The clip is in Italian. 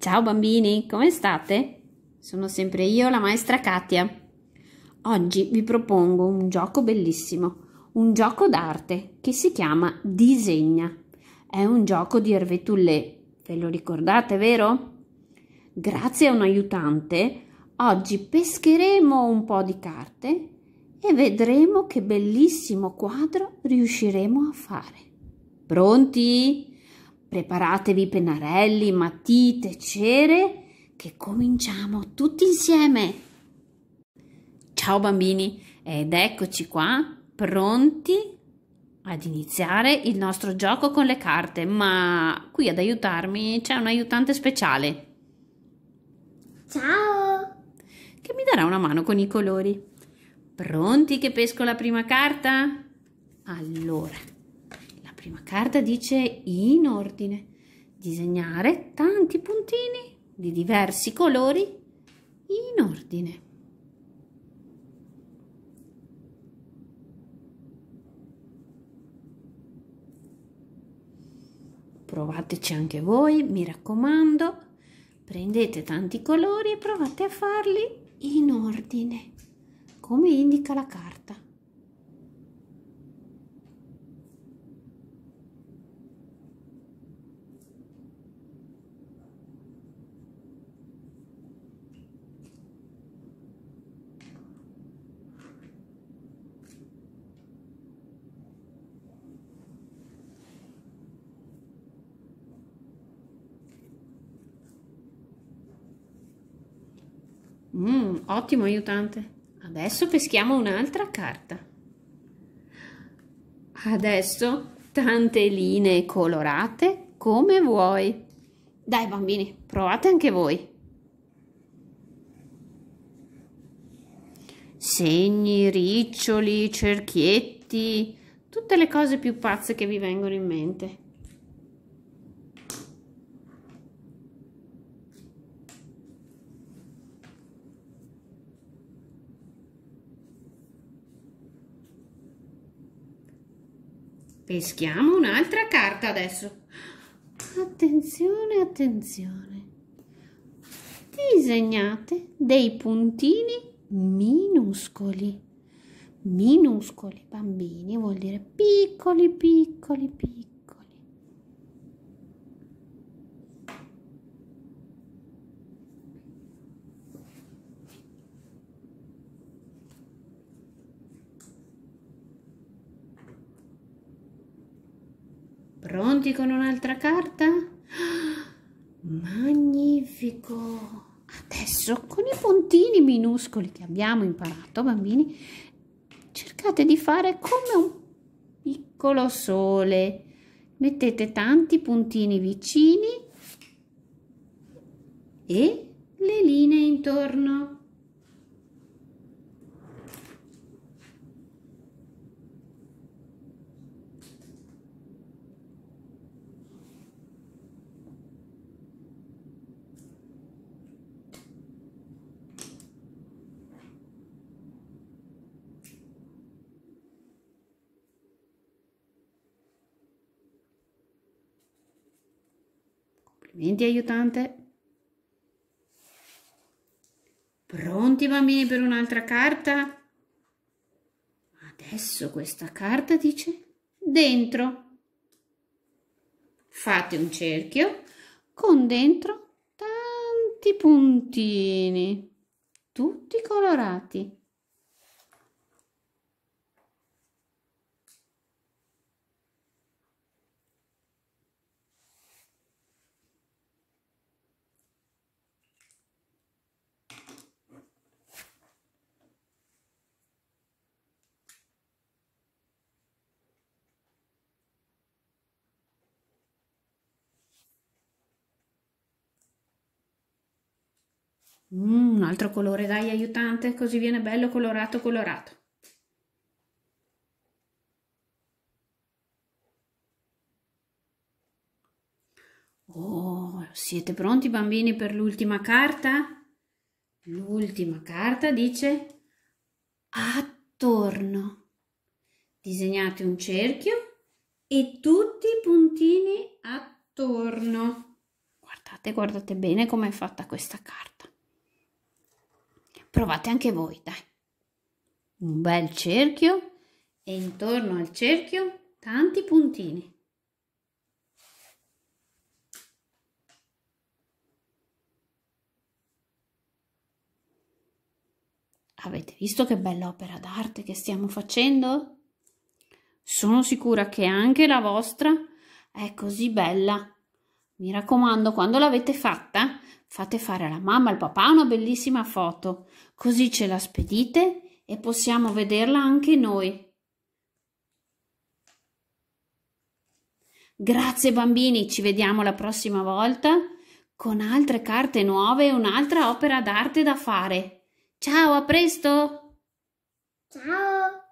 Ciao bambini, come state? Sono sempre io, la maestra Katia. Oggi vi propongo un gioco bellissimo, un gioco d'arte che si chiama Disegna. È un gioco di Hervé Toulet. Ve lo ricordate, vero? Grazie a un aiutante, oggi pescheremo un po' di carte e vedremo che bellissimo quadro riusciremo a fare. Pronti? Preparatevi pennarelli, matite, cere, che cominciamo tutti insieme. Ciao bambini ed eccoci qua pronti ad iniziare il nostro gioco con le carte, ma qui ad aiutarmi c'è un aiutante speciale. Ciao! Che mi darà una mano con i colori. Pronti che pesco la prima carta? Allora, prima carta dice in ordine. Disegnare tanti puntini di diversi colori in ordine. Provateci anche voi, mi raccomando. Prendete tanti colori e provate a farli in ordine, come indica la carta. Mm, ottimo aiutante. Adesso peschiamo un'altra carta. Adesso tante linee colorate come vuoi. Dai bambini, provate anche voi. Segni, riccioli, cerchietti, tutte le cose più pazze che vi vengono in mente. peschiamo un'altra carta adesso attenzione attenzione disegnate dei puntini minuscoli minuscoli bambini vuol dire piccoli piccoli piccoli Pronti con un'altra carta? Magnifico! Adesso con i puntini minuscoli che abbiamo imparato, bambini, cercate di fare come un piccolo sole. Mettete tanti puntini vicini e le linee intorno. Venti aiutante. Pronti bambini per un'altra carta? Adesso questa carta dice dentro. Fate un cerchio con dentro tanti puntini, tutti colorati. Mm, un altro colore, dai aiutante, così viene bello colorato colorato. Oh, siete pronti bambini per l'ultima carta? L'ultima carta dice attorno. Disegnate un cerchio e tutti i puntini attorno. Guardate, guardate bene com'è fatta questa carta. Provate anche voi, dai. Un bel cerchio e intorno al cerchio tanti puntini. Avete visto che bella opera d'arte che stiamo facendo? Sono sicura che anche la vostra è così bella. Mi raccomando, quando l'avete fatta, Fate fare alla mamma e al papà una bellissima foto, così ce la spedite e possiamo vederla anche noi. Grazie bambini, ci vediamo la prossima volta con altre carte nuove e un'altra opera d'arte da fare. Ciao, a presto! Ciao!